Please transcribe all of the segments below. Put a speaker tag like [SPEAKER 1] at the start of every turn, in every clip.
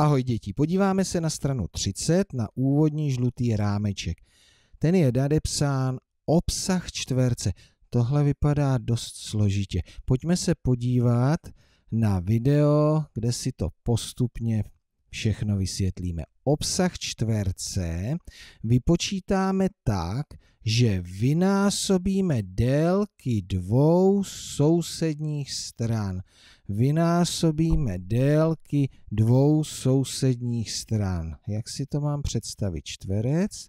[SPEAKER 1] Ahoj děti, podíváme se na stranu 30 na úvodní žlutý rámeček. Ten je nadepsán obsah čtverce. Tohle vypadá dost složitě. Pojďme se podívat na video, kde si to postupně všechno vysvětlíme. Obsah čtverce vypočítáme tak, že vynásobíme délky dvou sousedních stran. Vynásobíme délky dvou sousedních stran. Jak si to mám představit? Čtverec,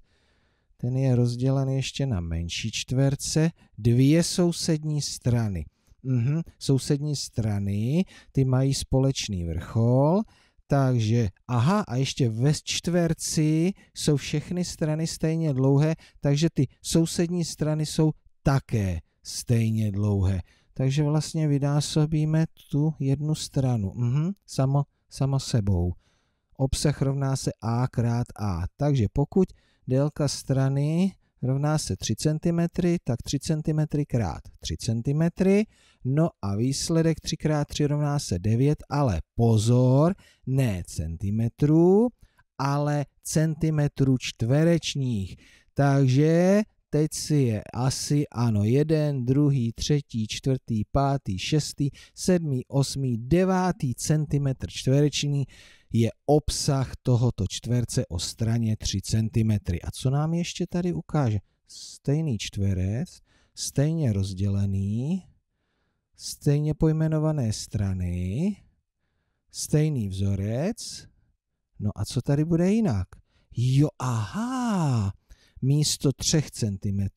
[SPEAKER 1] ten je rozdělen ještě na menší čtverce, dvě sousední strany. Mhm, sousední strany, ty mají společný vrchol takže aha, a ještě ve čtverci jsou všechny strany stejně dlouhé, takže ty sousední strany jsou také stejně dlouhé. Takže vlastně vynásobíme tu jednu stranu. Mhm, samo, samo sebou. Obsah rovná se a krát a. Takže pokud délka strany rovná se 3 cm, tak 3 cm krát 3 cm, no a výsledek 3 x 3 rovná se 9, ale pozor, ne centimetrů, ale centimetrů čtverečních. Takže teď si je asi, ano, jeden, druhý, třetí, čtvrtý, pátý, šestý, sedmý, osmý, devátý centimetr čtvereční je obsah tohoto čtverce o straně 3 cm. A co nám ještě tady ukáže? Stejný čtverec, stejně rozdělený, stejně pojmenované strany, stejný vzorec. No a co tady bude jinak? Jo, aha, místo 3 cm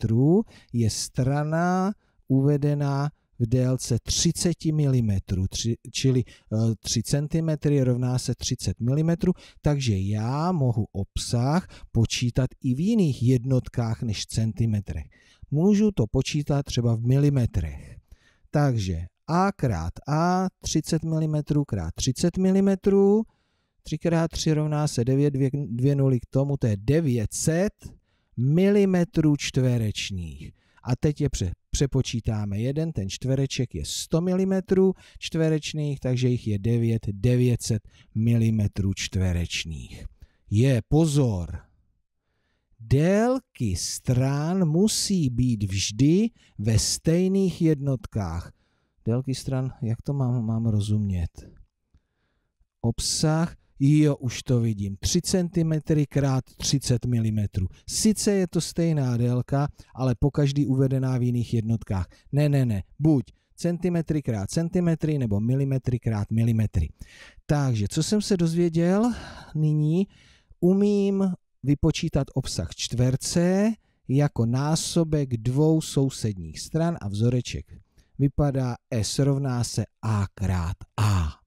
[SPEAKER 1] je strana uvedená v délce 30 mm, čili 3 eh, cm rovná se 30 mm, takže já mohu obsah počítat i v jiných jednotkách než centimetrech. Můžu to počítat třeba v milimetrech. Takže A krát A, 30 mm krát 30 mm, 3 krát 3 rovná se 9, 2 nuly k tomu, to je 900 milimetrů čtverečních. A teď je pře- přepočítáme jeden, ten čtvereček je 100 mm čtverečných, takže jich je 9 900 mm čtverečných. Je pozor, délky stran musí být vždy ve stejných jednotkách. Délky stran, jak to mám, mám rozumět? Obsah Jo, už to vidím. 3 cm krát 30 mm. Sice je to stejná délka, ale po každý uvedená v jiných jednotkách. Ne, ne, ne. Buď centimetry krát centimetry nebo milimetry krát milimetry. Takže, co jsem se dozvěděl nyní? Umím vypočítat obsah čtverce jako násobek dvou sousedních stran a vzoreček. Vypadá S rovná se A krát A.